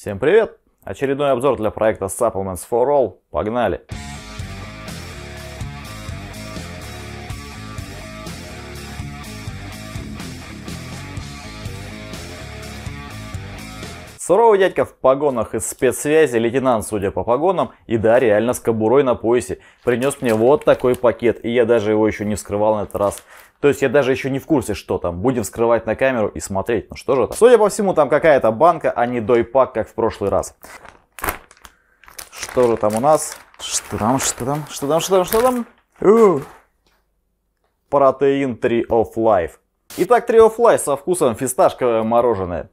Всем привет! Очередной обзор для проекта Supplements for All. Погнали! Суровый дядька в погонах из спецсвязи, лейтенант, судя по погонам, и да, реально с кобурой на поясе, принес мне вот такой пакет, и я даже его еще не вскрывал на этот раз. То есть я даже еще не в курсе, что там. Будем вскрывать на камеру и смотреть, ну что же там. Судя по всему, там какая-то банка, а не дойпак, как в прошлый раз. Что же там у нас? Что там, что там, что там, что там, что там? Протеин 3 of Life. Итак, 3 of Life со вкусом фисташковое мороженое.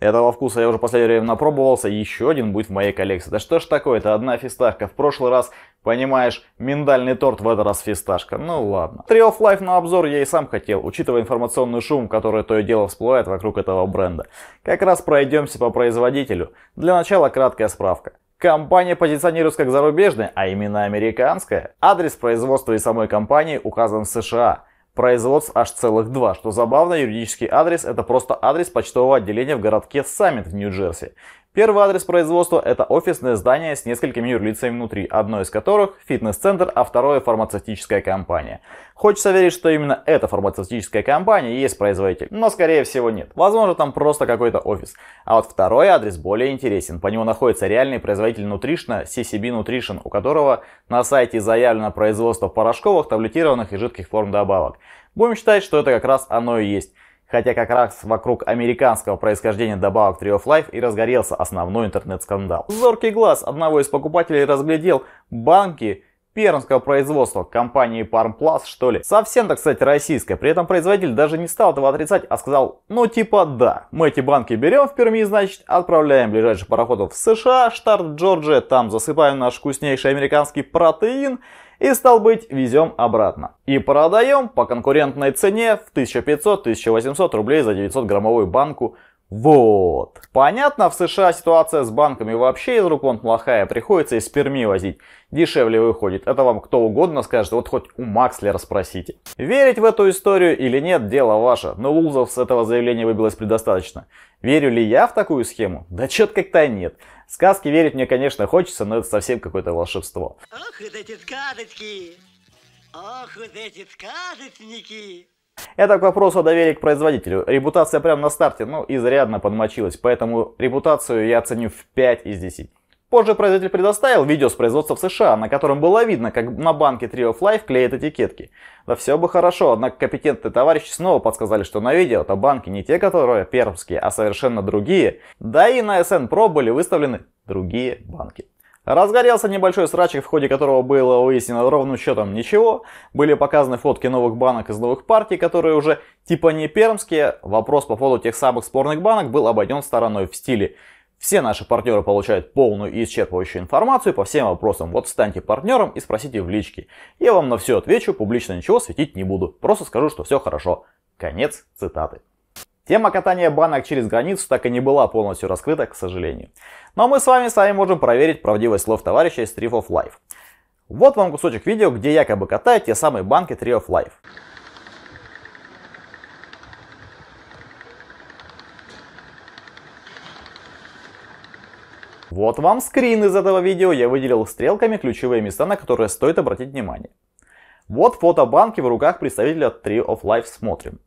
Этого вкуса я уже последнее время напробовался, еще один будет в моей коллекции. Да что ж такое, это одна фисташка. В прошлый раз, понимаешь, миндальный торт, в этот раз фисташка. Ну ладно. Tree of Life на обзор я и сам хотел, учитывая информационный шум, который то и дело всплывает вокруг этого бренда. Как раз пройдемся по производителю. Для начала краткая справка. Компания позиционируется как зарубежная, а именно американская. Адрес производства и самой компании указан в США производств аж целых два. Что забавно, юридический адрес – это просто адрес почтового отделения в городке Саммит в Нью-Джерси. Первый адрес производства – это офисное здание с несколькими юрлицами внутри, одно из которых – фитнес-центр, а второе – фармацевтическая компания. Хочется верить, что именно эта фармацевтическая компания есть производитель, но скорее всего нет. Возможно, там просто какой-то офис. А вот второй адрес более интересен. По нему находится реальный производитель Nutrition, CCB Nutrition, у которого на сайте заявлено производство порошковых, таблетированных и жидких форм добавок. Будем считать, что это как раз оно и есть. Хотя как раз вокруг американского происхождения добавок Tree of Life и разгорелся основной интернет-скандал. Зоркий глаз одного из покупателей разглядел банки, пермского производства, компании Parmplus что ли. Совсем так сказать российская, при этом производитель даже не стал этого отрицать, а сказал, ну типа да, мы эти банки берем в Перми, значит, отправляем ближайших пароходов в США, штат Джорджия, там засыпаем наш вкуснейший американский протеин, и, стал быть, везем обратно. И продаем по конкурентной цене в 1500-1800 рублей за 900-граммовую банку вот. Понятно, в США ситуация с банками вообще из рук вон плохая, приходится из Перми возить. Дешевле выходит, это вам кто угодно скажет, вот хоть у Макслера спросите. Верить в эту историю или нет, дело ваше, но Лузов с этого заявления выбилось предостаточно. Верю ли я в такую схему? Да чё-то как-то нет. Сказки верить мне, конечно, хочется, но это совсем какое-то волшебство. Ох, вот эти сказочки! Ох, вот эти сказочники! Это к вопросу о доверии к производителю. Репутация прямо на старте, ну, изрядно подмочилась, поэтому репутацию я оценю в 5 из 10. Позже производитель предоставил видео с производства в США, на котором было видно, как на банке Trio of Life клеят этикетки. Да все бы хорошо, однако компетентные товарищи снова подсказали, что на видео это банки не те, которые пермские, а совершенно другие. Да и на SN Pro были выставлены другие банки. Разгорелся небольшой срачик, в ходе которого было выяснено ровным счетом ничего. Были показаны фотки новых банок из новых партий, которые уже типа не пермские. Вопрос по поводу тех самых спорных банок был обойден стороной в стиле все наши партнеры получают полную и исчерпывающую информацию по всем вопросам. Вот станьте партнером и спросите в личке. Я вам на все отвечу, публично ничего светить не буду. Просто скажу, что все хорошо. Конец цитаты. Тема катания банок через границу так и не была полностью раскрыта, к сожалению. Но мы с вами сами можем проверить правдивость слов товарища из Tree of Life. Вот вам кусочек видео, где якобы катают те самые банки Tree of Life. Вот вам скрин из этого видео, я выделил стрелками ключевые места, на которые стоит обратить внимание. Вот фото банки в руках представителя Tree of Life смотрим.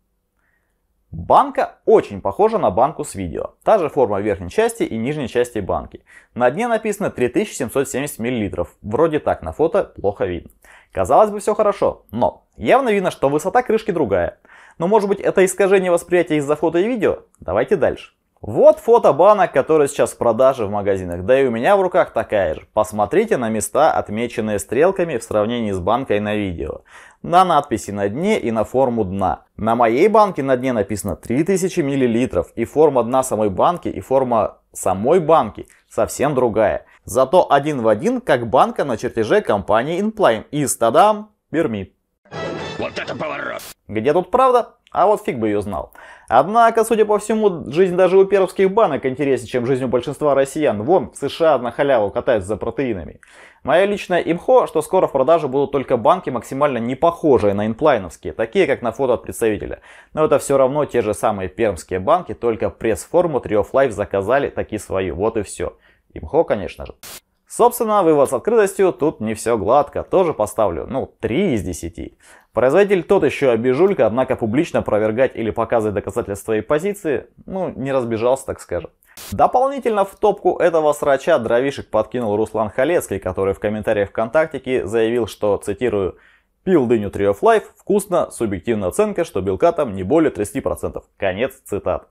Банка очень похожа на банку с видео. Та же форма верхней части и нижней части банки. На дне написано 3770 мл. Вроде так на фото плохо видно. Казалось бы, все хорошо, но явно видно, что высота крышки другая. Но может быть это искажение восприятия из-за фото и видео? Давайте дальше. Вот фото банок, которые сейчас в продаже в магазинах, да и у меня в руках такая же. Посмотрите на места, отмеченные стрелками в сравнении с банкой на видео на надписи на дне и на форму дна. На моей банке на дне написано 3000 мл, и форма дна самой банки и форма самой банки совсем другая. Зато один в один, как банка на чертеже компании InPlane и Тадам, Бермид. Вот это поворот! Где тут правда? А вот фиг бы ее знал. Однако, судя по всему, жизнь даже у пермских банок интереснее, чем жизнь у большинства россиян. Вон, в США на халяву катаются за протеинами. Моя личная имхо, что скоро в продаже будут только банки, максимально не похожие на инплайновские, такие как на фото от представителя. Но это все равно те же самые пермские банки, только пресс-форму Trio Life заказали таки свою. Вот и все. Имхо, конечно же. Собственно, вывод с открытостью тут не все гладко, тоже поставлю, ну, 3 из 10. Производитель тот еще обижулька, однако публично опровергать или показывать доказательства своей позиции, ну, не разбежался, так скажем. Дополнительно в топку этого срача дровишек подкинул Руслан Халецкий, который в комментариях ВКонтактике заявил, что, цитирую, «Пил дыню Tree of Life, вкусно, субъективная оценка, что белка там не более 30%». Конец цитат.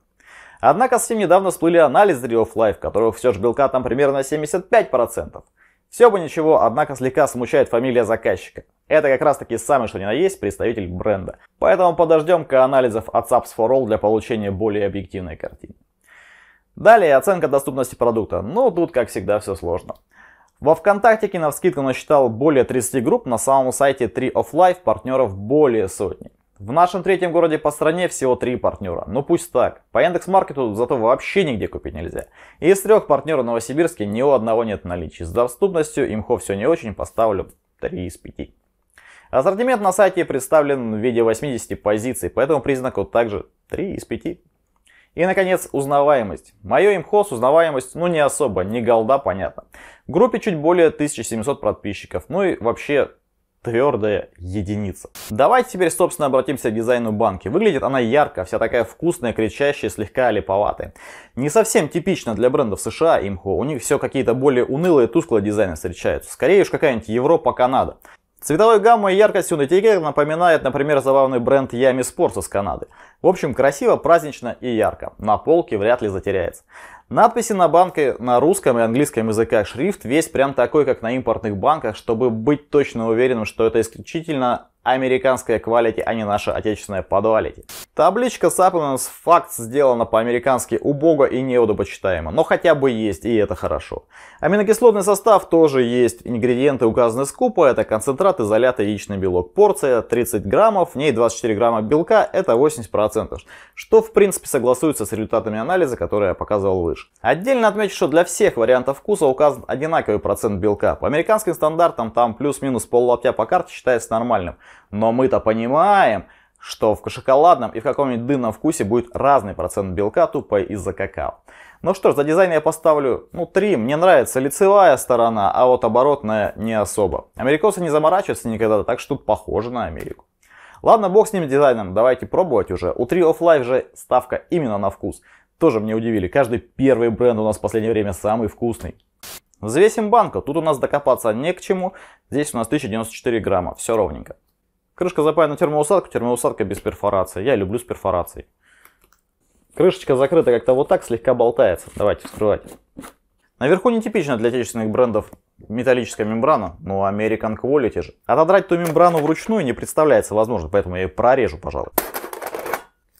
Однако совсем недавно всплыли анализы Rio Life, в которых все же белка там примерно 75%. Все бы ничего, однако слегка смущает фамилия заказчика. Это как раз таки самый что ни на есть представитель бренда. Поэтому подождем-ка анализов от Subs for All для получения более объективной картины. Далее оценка доступности продукта. Ну, тут как всегда все сложно. Во Вконтакте на навскидку насчитал более 30 групп, на самом сайте 3 of Life партнеров более сотни. В нашем третьем городе по стране всего три партнера. но ну пусть так. По ЭнDEX-маркету зато вообще нигде купить нельзя. И из трех партнеров Новосибирске ни у одного нет наличия. С доступностью имхо все не очень, поставлю 3 из 5. Ассортимент на сайте представлен в виде 80 позиций, по этому признаку также 3 из 5. И, наконец, узнаваемость. Мое имхо узнаваемость, ну не особо, не голда, понятно. В группе чуть более 1700 подписчиков, ну и вообще твердая единица. Давайте теперь, собственно, обратимся к дизайну банки. Выглядит она ярко, вся такая вкусная, кричащая, слегка липоватая. Не совсем типично для брендов США и МХО. У них все какие-то более унылые, тусклые дизайны встречаются. Скорее уж какая-нибудь Европа, Канада. Цветовой гаммой и яркостью на напоминает, например, забавный бренд Ями Sports из Канады. В общем, красиво, празднично и ярко. На полке вряд ли затеряется. Надписи на банке на русском и английском языках шрифт весь прям такой, как на импортных банках, чтобы быть точно уверенным, что это исключительно американская quality, а не наша отечественная подвалити. Табличка Supplements Facts сделана по-американски убого и неудобочитаемо, но хотя бы есть, и это хорошо. Аминокислотный состав тоже есть, ингредиенты указаны скупо, это концентрат изолята яичный белок. Порция 30 граммов, в ней 24 грамма белка, это 80%, что в принципе согласуется с результатами анализа, которые я показывал выше. Отдельно отмечу, что для всех вариантов вкуса указан одинаковый процент белка. По американским стандартам там плюс-минус пол лаптя по карте считается нормальным. Но мы-то понимаем, что в шоколадном и в каком-нибудь дымном вкусе будет разный процент белка тупо из-за какао. Ну что ж, за дизайн я поставлю, ну, 3. Мне нравится лицевая сторона, а вот оборотная не особо. Америкосы не заморачиваются никогда, так что тут похоже на Америку. Ладно, бог с ним дизайном, давайте пробовать уже. У 3 of Life же ставка именно на вкус. Тоже мне удивили, каждый первый бренд у нас в последнее время самый вкусный. Взвесим банку, тут у нас докопаться не к чему, здесь у нас 1094 грамма, все ровненько. Крышка запаяна на термоусадка без перфорации. Я люблю с перфорацией. Крышечка закрыта как-то вот так, слегка болтается. Давайте вскрывать. Наверху нетипично для отечественных брендов металлическая мембрана, но American Quality же. Отодрать ту мембрану вручную не представляется возможным, поэтому я ее прорежу, пожалуй.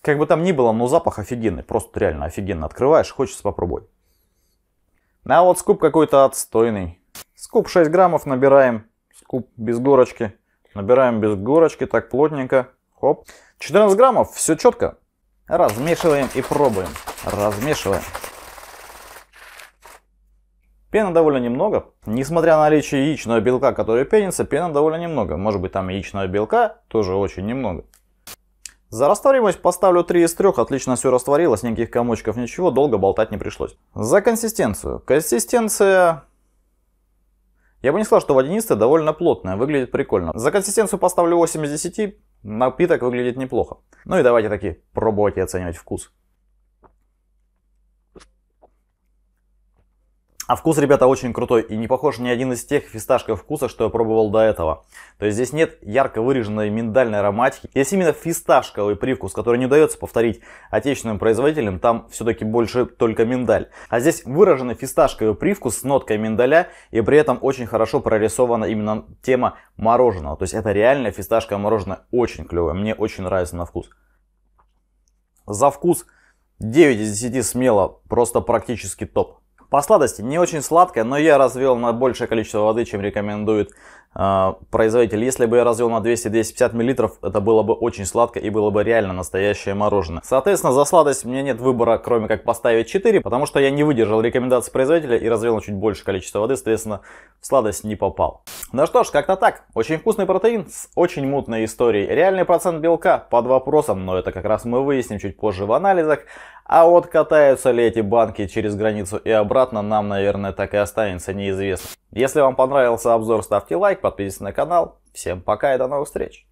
Как бы там ни было, но запах офигенный, просто реально офигенно. Открываешь, хочется попробовать. А вот скуп какой-то отстойный. Скуп 6 граммов набираем, скуп без горочки. Набираем без горочки, так плотненько. Хоп. 14 граммов, все четко. Размешиваем и пробуем. Размешиваем. Пена довольно немного. Несмотря на наличие яичного белка, который пенится, пена довольно немного. Может быть там яичного белка тоже очень немного. За растворимость поставлю 3 из 3, отлично все растворилось, никаких комочков, ничего, долго болтать не пришлось. За консистенцию. Консистенция я бы не сказал, что водянистая, довольно плотная, выглядит прикольно. За консистенцию поставлю 8 из 10, напиток выглядит неплохо. Ну и давайте таки пробовать и оценивать вкус. А вкус, ребята, очень крутой и не похож ни один из тех фисташков вкуса, что я пробовал до этого. То есть здесь нет ярко выраженной миндальной ароматики. Есть именно фисташковый привкус, который не удается повторить отечественным производителям, там все-таки больше только миндаль. А здесь выраженный фисташковый привкус с ноткой миндаля и при этом очень хорошо прорисована именно тема мороженого. То есть это реально фисташковое мороженое очень клевое, мне очень нравится на вкус. За вкус 9 из 10 смело, просто практически топ. По сладости не очень сладкая, но я развел на большее количество воды, чем рекомендует а, производитель. Если бы я развел на 200-250 мл, это было бы очень сладко и было бы реально настоящее мороженое. Соответственно, за сладость у меня нет выбора, кроме как поставить 4, потому что я не выдержал рекомендации производителя и развел на чуть больше количество воды, соответственно, в сладость не попал. Ну что ж, как-то так. Очень вкусный протеин с очень мутной историей. Реальный процент белка под вопросом, но это как раз мы выясним чуть позже в анализах. А вот катаются ли эти банки через границу и обратно, нам, наверное, так и останется неизвестно. Если вам понравился обзор, ставьте лайк, подписывайтесь на канал. Всем пока и до новых встреч!